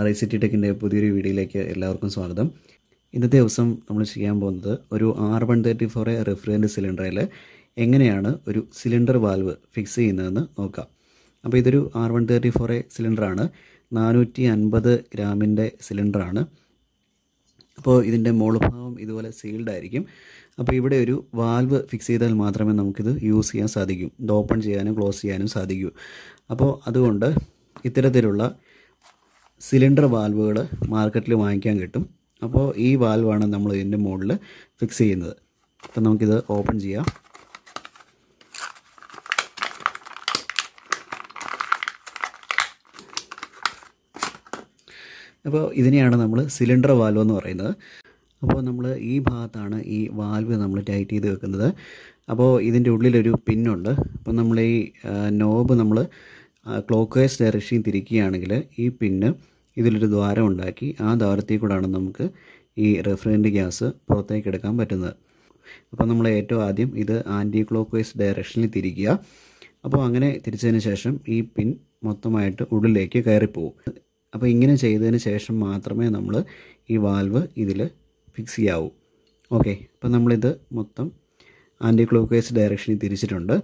R I C T ടെക്കിൻ്റെ പുതിയൊരു വീഡിയോയിലേക്ക് എല്ലാവർക്കും സ്വാഗതം ഇന്നത്തെ ദിവസം നമ്മൾ ചെയ്യാൻ പോകുന്നത് ഒരു R one thirty four A refrigerant സിലിണ്ടറിൽ എങ്ങനെയാണ് ഒരു സിലിണ്ടർ വാൽവ് ഫിക്സ് ചെയ്യുന്നതെന്ന് നോക്കാം അപ്പോൾ ഇതൊരു R one thirty four A സിലിണ്ടറാണ് നാനൂറ്റി അൻപത് ഗ്രാമിൻ്റെ സിലിണ്ടറാണ് അപ്പോൾ ഇതിൻ്റെ മുകൾഭാവം ഇതുപോലെ സീൽഡ് ആയിരിക്കും അപ്പോൾ ഇവിടെ ഒരു വാൽവ് ഫിക്സ് ചെയ്താൽ മാത്രമേ നമുക്കിത് യൂസ് ചെയ്യാൻ സാധിക്കും ഇത് ഓപ്പൺ ചെയ്യാനും ക്ലോസ് ചെയ്യാനും സാധിക്കൂ അപ്പോൾ അതുകൊണ്ട് ഇത്തരത്തിലുള്ള സിലിണ്ടർ വാൽവുകൾ മാർക്കറ്റിൽ വാങ്ങിക്കാൻ കിട്ടും അപ്പോൾ ഈ വാൽവാണ് നമ്മൾ ഇതിൻ്റെ മുകളിൽ ഫിക്സ് ചെയ്യുന്നത് അപ്പം നമുക്കിത് ഓപ്പൺ ചെയ്യാം അപ്പോൾ ഇതിനെയാണ് നമ്മൾ സിലിണ്ടർ വാൽവ് എന്ന് പറയുന്നത് അപ്പോൾ നമ്മൾ ഈ ഭാഗത്താണ് ഈ വാൽവ് നമ്മൾ ടൈറ്റ് ചെയ്ത് വെക്കുന്നത് അപ്പോൾ ഇതിൻ്റെ ഉള്ളിലൊരു പിന്നുണ്ട് അപ്പോൾ നമ്മൾ ഈ നോബ് നമ്മൾ ക്ലോക്ക് വൈസ് ഡയറക്ഷൻ തിരിക്കുകയാണെങ്കിൽ ഈ പിന്ന് ഇതിലൊരു ദ്വാരം ഉണ്ടാക്കി ആ ദ്വാരത്തിൽ കൂടാണ് നമുക്ക് ഈ റെഫ്രിജറൻ്റ് ഗ്യാസ് പുറത്തേക്ക് എടുക്കാൻ പറ്റുന്നത് അപ്പോൾ നമ്മൾ ഏറ്റവും ആദ്യം ഇത് ആൻറ്റി ക്ലോക്ക് വൈസ് ഡയറക്ഷനിൽ തിരിക്കുക അപ്പോൾ അങ്ങനെ തിരിച്ചതിന് ശേഷം ഈ പിൻ മൊത്തമായിട്ട് ഉള്ളിലേക്ക് കയറിപ്പോവും അപ്പോൾ ഇങ്ങനെ ചെയ്തതിന് ശേഷം മാത്രമേ നമ്മൾ ഈ വാൽവ് ഇതിൽ ഫിക്സ് ചെയ്യാവൂ ഓക്കെ അപ്പോൾ നമ്മളിത് മൊത്തം ആൻറ്റി ക്ലോക്ക് വൈസ് ഡയറക്ഷനിൽ തിരിച്ചിട്ടുണ്ട്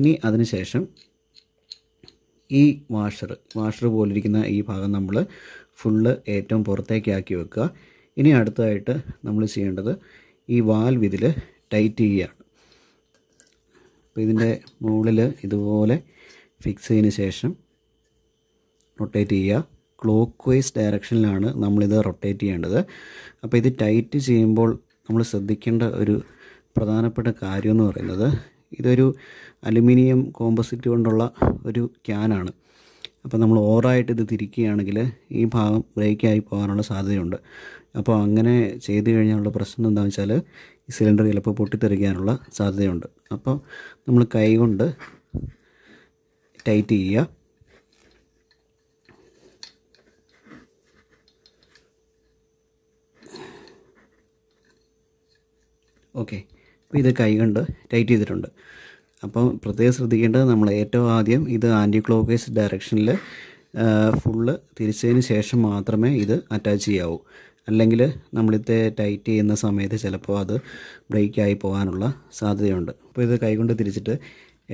ഇനി ശേഷം ഈ വാഷർ വാഷർ പോലിരിക്കുന്ന ഈ ഭാഗം നമ്മൾ ഫുള്ള് ഏറ്റവും ആക്കി വെക്കുക ഇനി അടുത്തതായിട്ട് നമ്മൾ ചെയ്യേണ്ടത് ഈ വാൽ വിതിൽ ടൈറ്റ് ചെയ്യുകയാണ് അപ്പോൾ ഇതിൻ്റെ മുകളിൽ ഇതുപോലെ ഫിക്സ് ചെയ്തതിന് ശേഷം റൊട്ടേറ്റ് ചെയ്യുക ക്ലോക്ക് വൈസ് ഡയറക്ഷനിലാണ് നമ്മളിത് റൊട്ടേറ്റ് ചെയ്യേണ്ടത് അപ്പോൾ ഇത് ടൈറ്റ് ചെയ്യുമ്പോൾ നമ്മൾ ശ്രദ്ധിക്കേണ്ട ഒരു പ്രധാനപ്പെട്ട കാര്യമെന്ന് പറയുന്നത് ഇതൊരു അലുമിനിയം കോമ്പസിറ്റ് കൊണ്ടുള്ള ഒരു ക്യാനാണ് അപ്പോൾ നമ്മൾ ഓവറായിട്ട് ഇത് തിരിക്കുകയാണെങ്കിൽ ഈ ഭാഗം ബ്രേക്കായി പോകാനുള്ള സാധ്യതയുണ്ട് അപ്പോൾ അങ്ങനെ ചെയ്ത് കഴിഞ്ഞാലുള്ള പ്രശ്നം എന്താണെന്ന് വെച്ചാൽ ഈ സിലിണ്ടർ ചിലപ്പോൾ പൊട്ടിത്തെറിക്കാനുള്ള സാധ്യതയുണ്ട് അപ്പോൾ നമ്മൾ കൈകൊണ്ട് ടൈറ്റ് ചെയ്യുക ഓക്കെ അപ്പോൾ ഇത് കൈ ടൈറ്റ് ചെയ്തിട്ടുണ്ട് അപ്പോൾ പ്രത്യേകം ശ്രദ്ധിക്കേണ്ടത് നമ്മൾ ഏറ്റവും ആദ്യം ഇത് ആൻറ്റി ക്ലോക്ക് വൈസ് ഡയറക്ഷനിൽ ഫുള്ള് തിരിച്ചതിന് ശേഷം മാത്രമേ ഇത് അറ്റാച്ച് ചെയ്യാവൂ അല്ലെങ്കിൽ നമ്മളിത്തെ ടൈറ്റ് ചെയ്യുന്ന സമയത്ത് ചിലപ്പോൾ അത് ബ്രേക്കായി പോകാനുള്ള സാധ്യതയുണ്ട് അപ്പോൾ ഇത് കൈകൊണ്ട് തിരിച്ചിട്ട്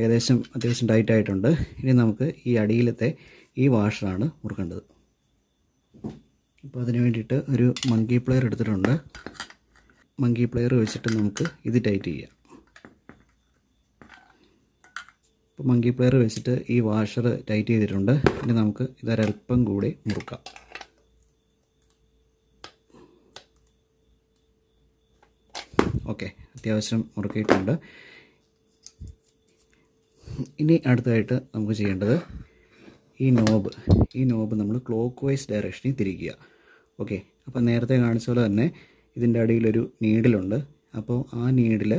ഏകദേശം അത്യാവശ്യം ടൈറ്റ് ആയിട്ടുണ്ട് ഇനി നമുക്ക് ഈ അടിയിലത്തെ ഈ വാഷറാണ് മുറുക്കേണ്ടത് അപ്പോൾ അതിന് വേണ്ടിയിട്ട് ഒരു മങ്കി പ്ലെയർ എടുത്തിട്ടുണ്ട് മങ്കി പ്ലെയർ വെച്ചിട്ട് നമുക്ക് ഇത് ടൈറ്റ് ചെയ്യാം ഇപ്പോൾ മങ്കി പ്ലെയർ വെച്ചിട്ട് ഈ വാഷർ ടൈറ്റ് ചെയ്തിട്ടുണ്ട് ഇനി നമുക്ക് ഇതൊരൽപ്പം കൂടി മുറുക്കാം ഓക്കെ അത്യാവശ്യം മുറുക്കിയിട്ടുണ്ട് ഇനി അടുത്തതായിട്ട് നമുക്ക് ചെയ്യേണ്ടത് ഈ നോബ് ഈ നോബ് നമ്മൾ ക്ലോക്ക് വൈസ് ഡയറക്ഷനിൽ തിരിക്കുക ഓക്കെ അപ്പം നേരത്തെ കാണിച്ച പോലെ തന്നെ ഇതിൻ്റെ അടിയിലൊരു നീഡിലുണ്ട് അപ്പോൾ ആ നീഡിൽ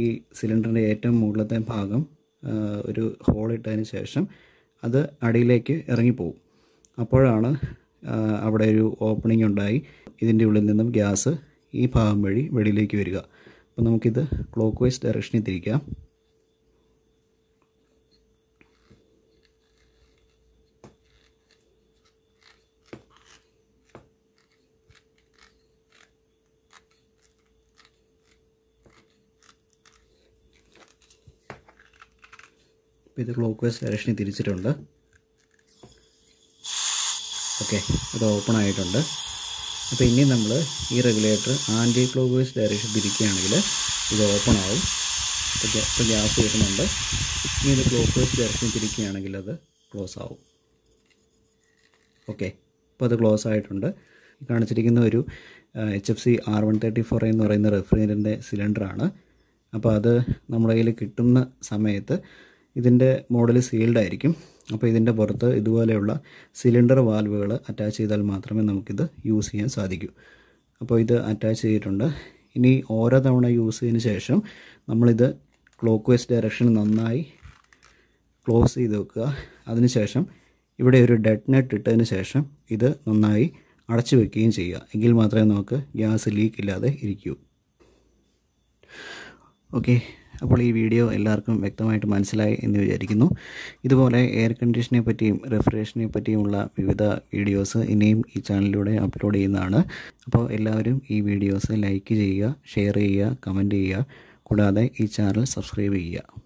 ഈ സിലിണ്ടറിൻ്റെ ഏറ്റവും മുകളിലത്തെ ഭാഗം ഒരു ഹോളിട്ടതിന് ശേഷം അത് അടിയിലേക്ക് ഇറങ്ങിപ്പോവും അപ്പോഴാണ് അവിടെ ഒരു ഓപ്പണിംഗ് ഉണ്ടായി ഇതിൻ്റെ ഉള്ളിൽ നിന്നും ഗ്യാസ് ഈ ഭാഗം വഴി വെളിയിലേക്ക് വരിക അപ്പോൾ നമുക്കിത് ക്ലോക്ക് വൈസ് ഡയറക്ഷനിൽ തിരിക്കാം അപ്പോൾ ഇത് ക്ലോക്ക് വൈസ് ഡയറക്ഷനിൽ തിരിച്ചിട്ടുണ്ട് ഓക്കെ അത് ഓപ്പൺ ആയിട്ടുണ്ട് അപ്പോൾ ഇനി നമ്മൾ ഈ regulator clock vice direction തിരിക്കുകയാണെങ്കിൽ ഇത് ഓപ്പൺ ആവും ഇപ്പോൾ ഗ്യാസ് കിട്ടുന്നുണ്ട് ഇനി ഇത് ക്ലോക്ക് വൈസ് ഡയറക്ഷൻ തിരിക്കുകയാണെങ്കിൽ അത് ക്ലോസ് ആവും ഓക്കെ അപ്പോൾ അത് ക്ലോസ് ആയിട്ടുണ്ട് കാണിച്ചിരിക്കുന്ന ഒരു H F C R one thirty four എന്ന് പറയുന്ന റെഫ്രിജറൻ്റിൻ്റെ സിലിണ്ടറാണ് അപ്പോൾ അത് നമ്മുടെ കയ്യിൽ കിട്ടുന്ന സമയത്ത് ഇതിൻ്റെ മോഡൽ സീൽഡ് ആയിരിക്കും അപ്പോൾ ഇതിൻ്റെ പുറത്ത് ഇതുപോലെയുള്ള സിലിണ്ടർ വാൽവുകൾ അറ്റാച്ച് ചെയ്താൽ മാത്രമേ നമുക്കിത് യൂസ് ചെയ്യാൻ സാധിക്കൂ അപ്പോൾ ഇത് അറ്റാച്ച് ചെയ്തിട്ടുണ്ട് ഇനി ഓരോ തവണ യൂസ് ചെയ്തതിന് ശേഷം നമ്മളിത് ക്ലോക്ക് വൈസ് ഡയറക്ഷൻ നന്നായി ക്ലോസ് ചെയ്ത് വെക്കുക അതിനുശേഷം ഇവിടെ ഒരു ഡെഡ് നെറ്റ് ഇട്ടതിന് ശേഷം ഇത് നന്നായി അടച്ചു വെക്കുകയും ചെയ്യുക എങ്കിൽ മാത്രമേ നമുക്ക് ഗ്യാസ് ലീക്ക് ഇല്ലാതെ ഇരിക്കൂ ഓക്കെ അപ്പോൾ ഈ വീഡിയോ എല്ലാവർക്കും വ്യക്തമായിട്ട് മനസ്സിലായി എന്ന് വിചാരിക്കുന്നു ഇതുപോലെ എയർ കണ്ടീഷനെ പറ്റിയും റെഫ്രിജറേഷനെ പറ്റിയുമുള്ള വിവിധ വീഡിയോസ് ഇനിയും ഈ ചാനലിലൂടെ അപ്ലോഡ് ചെയ്യുന്നതാണ് അപ്പോൾ എല്ലാവരും ഈ വീഡിയോസ് ലൈക്ക് ചെയ്യുക ഷെയർ ചെയ്യുക കമൻറ്റ് ചെയ്യുക കൂടാതെ ഈ ചാനൽ സബ്സ്ക്രൈബ് ചെയ്യുക